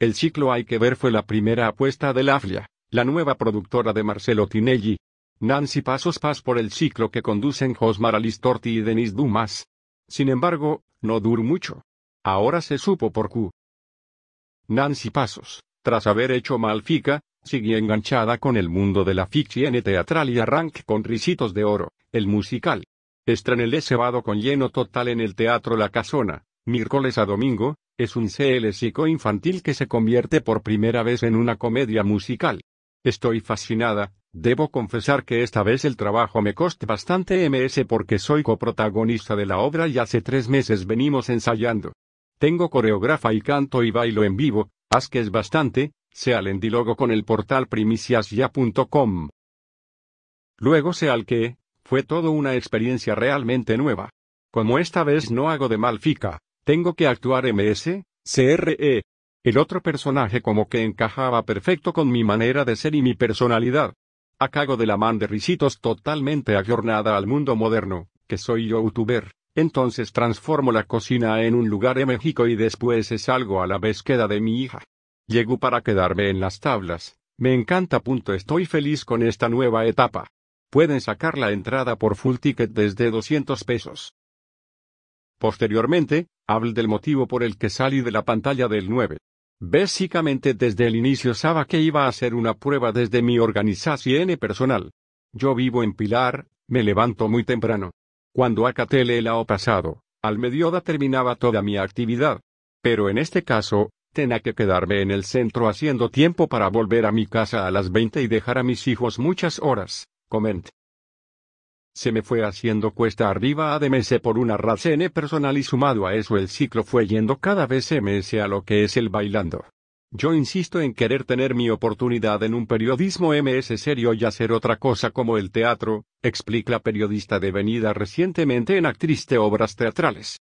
El ciclo Hay que ver fue la primera apuesta de Laflia, la nueva productora de Marcelo Tinelli. Nancy Pasos Paz por el ciclo que conducen Josmar Alistorti y Denis Dumas. Sin embargo, no duró mucho. Ahora se supo por Q. Nancy Pasos, tras haber hecho Malfica, sigue enganchada con el mundo de la ficción teatral y arranque con risitos de Oro, el musical. Estrenelé cebado con lleno total en el Teatro La Casona, miércoles a domingo, es un CLCO infantil que se convierte por primera vez en una comedia musical. Estoy fascinada, debo confesar que esta vez el trabajo me coste bastante MS porque soy coprotagonista de la obra y hace tres meses venimos ensayando. Tengo coreógrafa y canto y bailo en vivo, haz que es bastante, sea al endilogo con el portal primiciasya.com. Luego sea al que, fue todo una experiencia realmente nueva. Como esta vez no hago de Malfica, tengo que actuar MS, CRE. El otro personaje como que encajaba perfecto con mi manera de ser y mi personalidad. Acabo de la man de risitos totalmente ajornada al mundo moderno, que soy yo youtuber, entonces transformo la cocina en un lugar en México y después es salgo a la búsqueda de mi hija. Llego para quedarme en las tablas. Me encanta. Punto. Estoy feliz con esta nueva etapa. Pueden sacar la entrada por full ticket desde 200 pesos. Posteriormente, hable del motivo por el que salí de la pantalla del 9. Básicamente desde el inicio sabía que iba a hacer una prueba desde mi organización personal. Yo vivo en Pilar, me levanto muy temprano. Cuando acaté el ha pasado, al mediodía terminaba toda mi actividad. Pero en este caso, tenía que quedarme en el centro haciendo tiempo para volver a mi casa a las 20 y dejar a mis hijos muchas horas, comenté. Se me fue haciendo cuesta arriba a DMS por una razón personal y sumado a eso el ciclo fue yendo cada vez MS a lo que es el bailando. Yo insisto en querer tener mi oportunidad en un periodismo MS serio y hacer otra cosa como el teatro, explica la periodista devenida recientemente en actriz de obras teatrales.